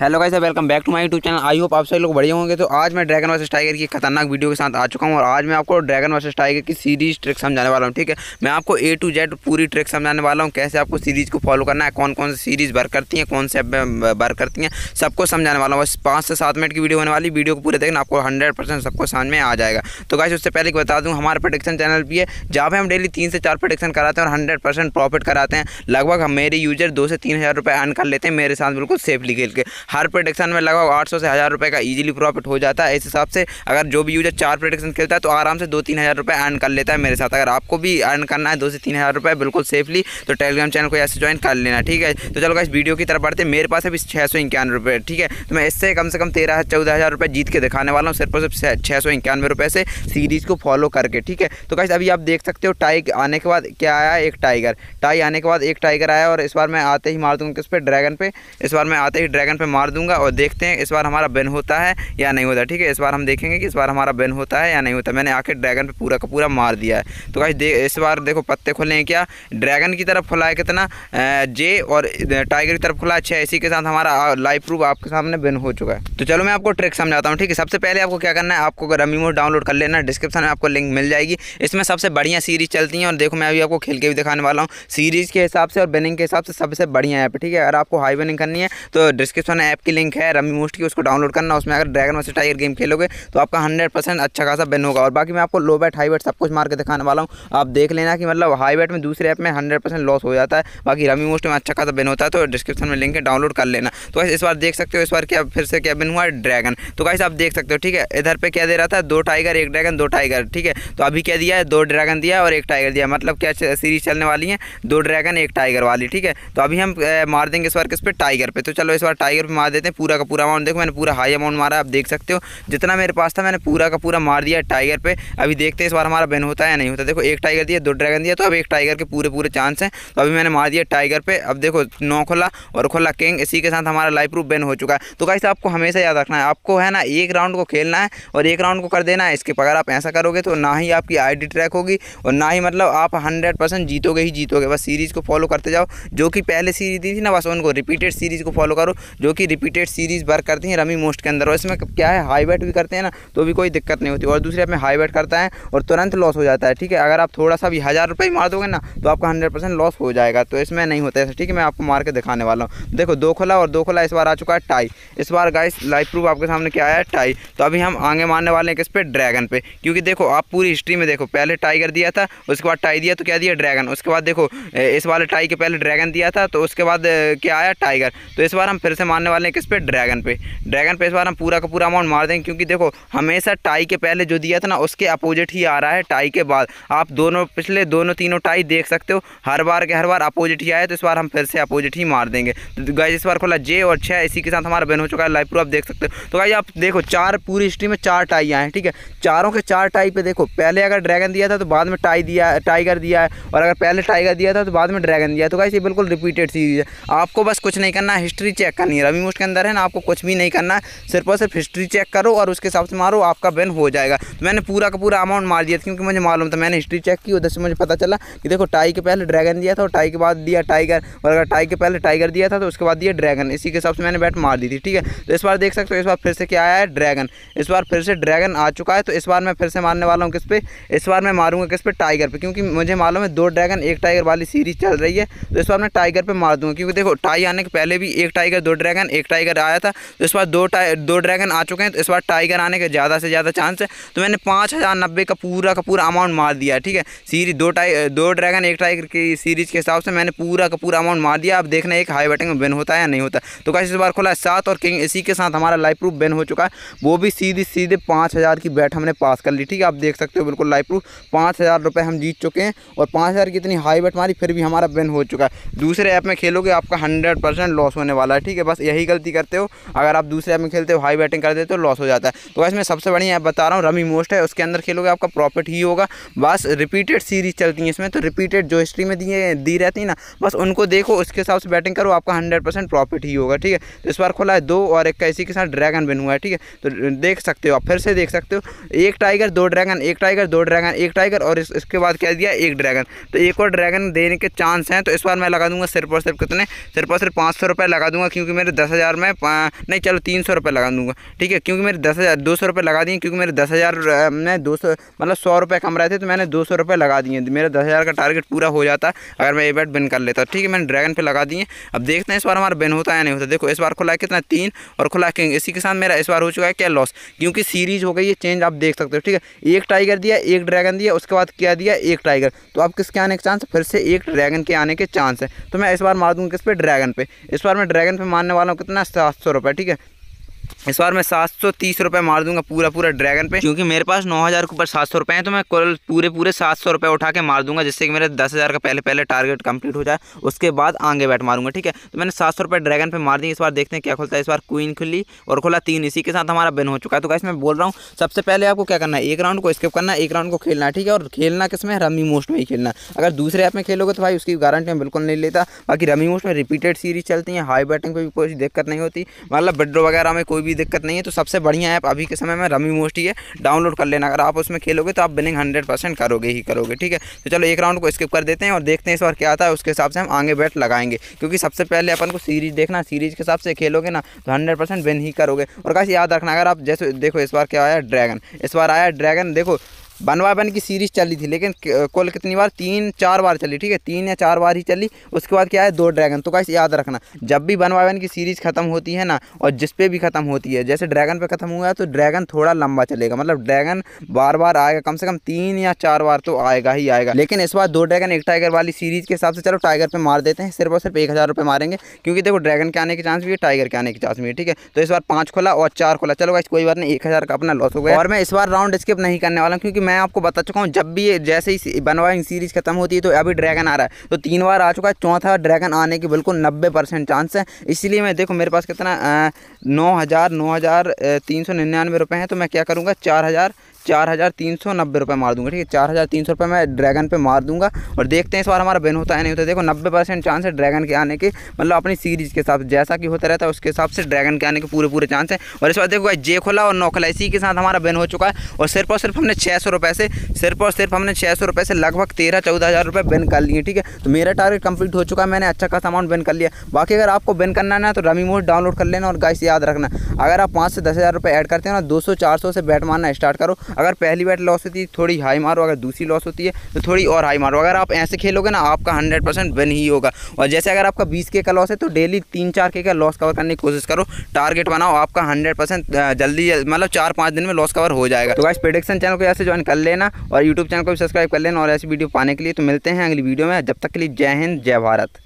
hello guys welcome back to my YouTube channel I hope आप सभी लोग बढ़िया होंगे तो आज मैं ड्रैगन वर्सेस टाइगर की खतरनाक वीडियो के साथ आ चुका हूं और आज मैं आपको ड्रैगन वर्सेस टाइगर की सीरीज ट्रिक समझाने वाला हूं ठीक है मैं आपको ए टू जेड पूरी ट्रिक समझाने वाला हूं कैसे आपको सीरीज को फॉलो करना है कौन कौन सी सीरीज वर्क करती है कौन से वर्क करती हैं सबको समझाने वाला हूँ बस पाँच से सात मिनट की वीडियो होने वाली वीडियो को पूरे देखना आपको हंड्रेड सबको समझ में आ जाएगा तो गाइस उससे पहले बता दूँ हमारा प्रोडक्शन चैनल भी है जहाँ पर हम डेली तीन से चार प्रोडक्शन कराते हैं और हंड्रेड प्रॉफिट कराते हैं लगभग हम मेरे यूजर दो से तीन हज़ार अर्न कर लेते हैं मेरे साथ बिल्कुल सेफली खेल के हर प्रोडक्शन में लगभग आठ से हज़ार रुपये का ईजिली प्रॉफिट हो जाता है इस हिसाब से अगर जो भी यूजर चार प्रोडक्शन खेलता है तो आराम से दो तीन हज़ार रुपये अर्न कर लेता है मेरे साथ अगर आपको भी अर्न करना है दो से तीन हज़ार रुपये बिल्कुल सेफली तो टेलीग्राम चैनल को ऐसे ज्वाइन कर लेना ठीक है तो चलो इस वीडियो की तरफ बढ़ते मेरे पास अभी छः सौ इक्यानवे रुपये ठीक है तो मैं इससे कम से कम तेरह चौदह हज़ार रुपये जीत के दिखाने वाला हूँ सिर्फ और सिर्फ छः सौ इक्यानवे रुपये से सीरीज़ को फॉलो करके ठीक है तो कैसे अभी आप देख सकते हो टाई आने के बाद क्या आया एक टाइगर टाई आने के बाद एक टाइगर आया और इस बार मैं आते ही मार दूँगा किस पर ड्रैगन पर इस बार मैं आते ही ड्रैगन पर मार दूंगा और देखते हैं इस बार हमारा बैन होता है या नहीं होता ठीक है इस बार हम देखेंगे कि इस बार हमारा बैन होता है या नहीं होता मैंने आके ड्रैगन पर पूरा का पूरा मार दिया है तो गाइज इस बार देखो पत्ते खुले हैं क्या ड्रैगन की तरफ खुला है कितना जे और टाइगर की तरफ खुला है छः इसी के साथ हमारा लाइव प्रूफ आपके सामने बैन हो चुका है तो चलो मैं आपको ट्रिक समझाता हूँ ठीक है सबसे पहले आपको क्या करना है आपको अगर रमी मोड डाउनलोड कर लेना डिस्क्रिप्शन में आपको लिंक मिल जाएगी इसमें सबसे बढ़िया सीरीज़ चलती है और देखो मैं अभी आपको खेल के भी दिखाने वाला हूँ सीरीज़ के हिसाब से और बैनिंग के हिसाब से सबसे बढ़िया है ठीक है अगर आपको हाई बैनिंग करनी है तो डिस्क्रिप्शन ऐप की लिंक है रमी मोस्ट की उसको डाउनलोड करना उसमें अगर ड्रैगन वर्सेस टाइगर गेम खेलोगे तो आपका हंड्रेड परसेंट अच्छा खासा बेन होगा और बाकी मैं आपको लो बैट हाई बैट सब कुछ मार के दिखाने वाला हूँ आप देख लेना कि मतलब हाई बैट में दूसरे ऐप में हंड्रेड परसेंट लॉस हो जाता है बाकी रमी मोस्ट में अच्छा खासा बेन होता है तो डिस्क्रिप्शन में लिंक है डाउनलोड कर लेना तो इस बार देख सकते हो इस बार क्या फिर से क्या बेन हुआ ड्रैगन तो कैसे आप देख सकते हो ठीक है इधर पर क्या दे रहा था दो टाइगर एक ड्रैगन दो टाइगर ठीक है तो अभी क्या दिया है दो ड्रैगन दिया और एक टाइगर दिया मतलब क्या सीरीज चलने वाली है दो ड्रैगन एक टाइगर वाली ठीक है तो अभी हम मार देंगे इस बार किस पे टाइगर पे तो चलो इस बार टाइगर पे मार देते हैं पूरा का पूरा अमाउंट देखो मैंने पूरा हाई अमाउंट मारा आप देख सकते हो जितना मेरे पास था मैंने पूरा का पूरा मार दिया टाइगर पे अभी देखते हैं इस बार हमारा बैन होता है या नहीं होता देखो एक टाइगर दिया दो ड्रैगन दिया तो अब एक टाइगर के पूरे पूरे चांस हैं तो अभी मैंने मार दिया टाइगर पर अब देखो नौ खोला और खोला किंग इसी के साथ हमारा लाइफ प्रूफ बैन हो चुका है तो कैसे आपको हमेशा याद रखना है आपको है ना एक राउंड को खेलना है और एक राउंड को कर देना है इसके अगर आप ऐसा करोगे तो ना ही आपकी आई ट्रैक होगी और ना ही मतलब आप हंड्रेड जीतोगे ही जीतोगे बस सीरीज़ को फॉलो करते जाओ जो कि पहले सीरीज दी थी ना बस उनको रिपीटेड सीरीज़ को फॉलो करो जो कि रिपीटेड सीरीज़ वर्क करती हैं रमी मोस्ट के अंदर और इसमें क्या है हाई बैट भी करते हैं ना तो भी कोई दिक्कत नहीं होती और दूसरे आप में हाई बैट करता है और तुरंत लॉस हो जाता है ठीक है अगर आप थोड़ा सा भी हज़ार रुपये मार दोगे ना तो आपका हंड्रेड परसेंट लॉस हो जाएगा तो इसमें नहीं होता है ठीक है मैं आपको मार के दिखाने वाला हूँ देखो दो खुला और दो खुला इस बार आ चुका है टाई इस बार गाइस लाइफ प्रूफ आपके सामने क्या आया टाई तो अभी हम आगे मारने वाले हैं किस पे ड्रैगन पे क्योंकि देखो आप पूरी हिस्ट्री में देखो पहले टाइगर दिया था उसके बाद टाई दिया तो क्या दिया ड्रैगन उसके बाद देखो इस वाले टाई के पहले ड्रैगन दिया था तो उसके बाद क्या आया टाइगर तो इस बार हम फिर से मारने करने वाले हैं किस पे ड्रैगन पे ड्रैगन पे इस बार हम पूरा का पूरा अमाउंट मार देंगे क्योंकि देखो हमेशा टाई के पहले जो दिया था ना उसके अपोजिट ही आ रहा है टाई के बाद आप दोनों पिछले दोनों तीनों टाई देख सकते हो हर बार के हर बार अपोजिट ही आया तो इस बार हम फिर से अपोजिट ही मार देंगे तो गाइज इस बार खोला जे और छः इसी के साथ हमारा बैन हो चुका है लाइव प्रूफ आप देख सकते हो तो गाइज आप देखो चार पूरी हिस्ट्री में चार टाई आए हैं ठीक है चारों के चार टाई पर देखो पहले अगर ड्रैगन दिया था तो बाद में टाई दिया टाइगर दिया है और अगर पहले टाइगर दिया था तो बाद में ड्रैगन दिया तो गाइज ये बिल्कुल रिपीटेड सीरीज है आपको बस कुछ नहीं करना हिस्ट्री चेक करनी है सेमी मोस्ट के अंदर है ना आपको कुछ भी नहीं करना है सिर्फ और सिर्फ हिस्ट्री चेक करो और उसके हिसाब से मारो आपका बैन हो जाएगा तो मैंने पूरा का पूरा अमाउंट मार दिया था क्योंकि मुझे मालूम था मैंने हिस्ट्री चेक की उधर से मुझे पता चला कि देखो टाई के पहले ड्रैगन दिया था और टाई के बाद दिया टाइगर और अगर टाई के पहले टाइगर दिया था तो उसके बाद दिया ड्रैगन इसी के हिसाब से मैंने बैट मार दी थी ठीक है तो इस बार देख सकते हो इस बार फिर से क्या आया है ड्रैगन इस बार फिर से ड्रैगन आ चुका है तो इस बार मैं फिर से मारने वाला हूँ किस पे इस बार मैं मारूंगा किस पे टाइगर पे क्योंकि मुझे मालूम है दो ड्रैगन एक टाइगर वाली सीरीज चल रही है तो इस बार मैं टाइगर पे मार दूंगा क्योंकि देखो टाई आने के पहले भी एक टाइगर दो ड्रैगन ड्रैगन एक टाइगर आया था तो इस बार दो दो ड्रैगन आ चुके हैं तो इस बार टाइगर आने के ज़्यादा से ज़्यादा चांस है तो मैंने पाँच हज़ार नब्बे का पूरा का पूरा अमाउंट मार दिया ठीक है सीरीज दो टाइ दो ड्रैगन एक टाइगर की सीरीज के हिसाब से मैंने पूरा का पूरा अमाउंट मार दिया अब देखना एक हाई बैटिंग में विन होता है या नहीं होता तो कैसे इस बार खुला है सात और किंग इसी के साथ हमारा लाइफ प्रूफ बैन हो चुका है वो भी सीधे सीधे पाँच हज़ार की बैट हमने पास कर ली ठीक है आप देख सकते हो बिल्कुल लाइफ प्रूफ पाँच हज़ार रुपये हम जीत चुके हैं और पाँच हज़ार की इतनी हाई बैट मारी फिर भी हमारा बैन हो चुका है दूसरे ऐप में खेलोगे आपका हंड्रेड परसेंट लॉस होने वाला है ठीक है बस यही यही गलती करते हो अगर आप दूसरे ऐप में खेलते हो हाई बैटिंग कर देते हो लॉस हो जाता है तो वैसे मैं सबसे बढ़िया ऐप बता रहा हूँ रमी मोस्ट है उसके अंदर खेलोगे आपका प्रॉफिट ही होगा बस रिपीटेड सीरीज चलती है इसमें तो रिपीटेड जो हिस्ट्री में दिए दी रहती है ना बस उनको देखो उसके हिसाब से बैटिंग करो आपका हंड्रेड प्रॉफिट ही होगा ठीक है तो इस बार खुला है दो और एक का इसी के साथ ड्रैगन बिन हुआ है ठीक है तो देख सकते हो आप फिर से देख सकते हो एक टाइगर दो ड्रैगन एक टाइगर दो ड्रैगन एक टाइगर और इस, इसके बाद क्या दिया एक ड्रैगन तो एक और ड्रैगन देने के चांस हैं तो इस बार मैं लगा दूंगा सिर्फ और सिर्फ कितने सिर्फ और सिर्फ पाँच सौ रुपये लगा दूंगा क्योंकि मेरे दस दस हज़ार में नहीं चलो तीन सौ रुपये लगा दूँगा ठीक है क्योंकि मेरे दस हज़ार दो सौ रुपये लगा दिए क्योंकि मेरे दस हज़ार में दो सौ मतलब सौ रुपये कम रहे थे तो मैंने दो सौ रुपये लगा दिए मेरा दस हज़ार का टारगेट पूरा हो जाता अगर मैं ये बैट बिन कर लेता ठीक है मैंने ड्रैगन पे लगा दिए अब देखते हैं इस बार हमारा बिन होता है या नहीं होता देखो इस बार खुला कितना तीन और खुला किंग इसी के साथ मेरा इस बार हो चुका है क्या लॉस क्योंकि सीरीज हो गई है चेंज आप देख सकते हो ठीक है एक टाइगर दिया एक ड्रैगन दिया उसके बाद क्या दिया एक टाइगर तो अब किसके आने के चांस फिर से एक ड्रैगन के आने के चांस है तो मैं इस बार मार दूंगा किस पे ड्रैगन पे इस बार मैं ड्रैगन पे मारने वाला कितना सात सौ रुपये ठीक है इस बार मैं सात सौ तीस रुपये मार दूंगा पूरा पूरा ड्रैगन पे क्योंकि मेरे पास नौ हज़ार के ऊपर सात सौ रुपये हैं तो मैं कल पूरे पूरे सात सौ रुपये उठा के मार दूंगा जिससे कि मेरे दस हज़ार का पहले पहले टारगेट कंप्लीट हो जाए उसके बाद आगे बैठ मारूंगा ठीक है तो मैंने सात सौ रुपये ड्रैगन पे मार दी इस बार देखते हैं क्या खुलता है इस बार क्वीन खुली और खुला तीन इसी के साथ हमारा बिन हो चुका है तो कैसे मैं बोल रहा हूँ सबसे पहले आपको क्या करना है एक राउंड को स्किप करना है एक राउंड को खेलना है ठीक है और खेलना किस में रमी मोस्ट में ही खेलना अगर दूसरे ऐप में खेलोगे तो भाई उसकी गारंटी मैं बिल्कुल नहीं लेता बाकी रमी मोस्ट में रिपीटेड सीरीज चलती है हाई बैटिंग पर भी कोई दिक्कत नहीं होती मतलब बड्रो वगैरह में कोई भी दिक्कत नहीं है तो सबसे बढ़िया ऐप अभी के समय में रमी मोस्टी है डाउनलोड कर लेना अगर आप उसमें खेलोगे तो आप बिनिंग हंड्रेड परसेंट करोगे ही करोगे ठीक है तो चलो एक राउंड को स्किप कर देते हैं और देखते हैं इस बार क्या आता है उसके हिसाब से हम आगे बैट लगाएंगे क्योंकि सबसे पहले अपन को सीरीज देखना सीरीज के हिसाब से खेलोगे ना तो हंड्रेड विन ही करोगे और कैसे याद रखना अगर आप जैसे देखो इस बार क्या आया ड्रैगन इस बार आया ड्रैगन देखो वन बाय वन की सीरीज चली थी लेकिन कुल कितनी बार तीन चार बार चली ठीक है तीन या चार बार ही चली उसके बाद क्या है दो ड्रैगन तो कैसे याद रखना जब भी वन बाय वन की सीरीज खत्म होती है ना और जिस पे भी खत्म होती है जैसे ड्रैगन पे खत्म हुआ है तो ड्रैगन थोड़ा लंबा चलेगा मतलब ड्रैगन बार बार आएगा कम से कम तीन या चार बार तो आएगा ही आएगा लेकिन इस बार दो ड्रैगन एक टाइगर वाली सीरीज के हिसाब से चलो टाइगर पर मार देते हैं सिर्फ और सिर्फ एक हज़ार रुपये मारेंगे क्योंकि देखो ड्रैगन के आने के चांस भी है टाइगर के आने के चांस भी है ठीक है तो इस बार पाँच खोला और चार खोला चलो कोई बात नहीं एक हज़ार का अपना लॉस हो गया और मैं इस बार राउंड स्किप नहीं करने वाला क्योंकि मैं आपको बता चुका हूँ जब भी ये जैसे ही बनवाइंग सीरीज़ खत्म होती है तो अभी ड्रैगन आ रहा है तो तीन बार आ चुका है चौथा ड्रैगन आने की बिल्कुल नब्बे परसेंट चांस है इसलिए मैं देखो मेरे पास कितना नौ हज़ार नौ हज़ार तीन सौ निन्यानवे रुपये हैं तो मैं क्या करूँगा चार हज़ार चार हज़ार तीन सौ नब्बे रुपये मार दूंगा ठीक है चार हज़ार तीन सौ रुपये मैं ड्रैगन पे मार दूंगा और देखते हैं इस बार हमारा बेन होता है नहीं होता देखो नब्बे परसेंट चांस है ड्रैगन के आने के मतलब अपनी सीरीज़ के हिसाब से जैसा कि होता रहता है उसके हिसाब से ड्रैगन के आने के पूरे पूरे चांस है और इस बार देखो जे खोला और नौ खोला इसी के साथ हमारा बेन हो चुका है और सिर्फ और सिर्फ हमने छः सौ रुपये से सिर्फ और सिर्फ हमने छः सौ रुपये से लगभग तेरह चौदह हज़ार रुपये विन कर लिए ठीक है तो मेरा टारगेट कंप्लीट हो चुका है मैंने अच्छा खासा अमाउंट बेन कर लिया बाकी अगर आपको बेन करना है ना तो रमी मोड डाउनलोड कर लेना और गाइस याद रखना अगर आप पाँच से दस हज़ार रुपये ऐड करते हैं ना दो सौ चार सौ से बैट मारना स्टार्ट करो अगर पहली बैट लॉस होती है थोड़ी हाई मारो अगर दूसरी लॉस होती है तो थोड़ी और हाई मारो अगर आप ऐसे खेलोगे ना आपका हंड्रेड परसेंट विन ही होगा और जैसे अगर आपका बीस के का लॉस है तो डेली तीन चार के का लॉस कवर करने की कोशिश करो टारगेट बनाओ आपका हंड्रेड परसेंट जल्दी मतलब चार पाँच दिन में लॉस कवर हो जाएगा तो वैसे प्रिडिक्शन चैनल को ऐसे ज्वाइन कर लेना और यूट्यूब चैनल को भी सब्सक्राइब कर लेना और ऐसी वीडियो पाने के लिए तो मिलते हैं अगली वीडियो में जब तक के लिए जय हिंद जय भारत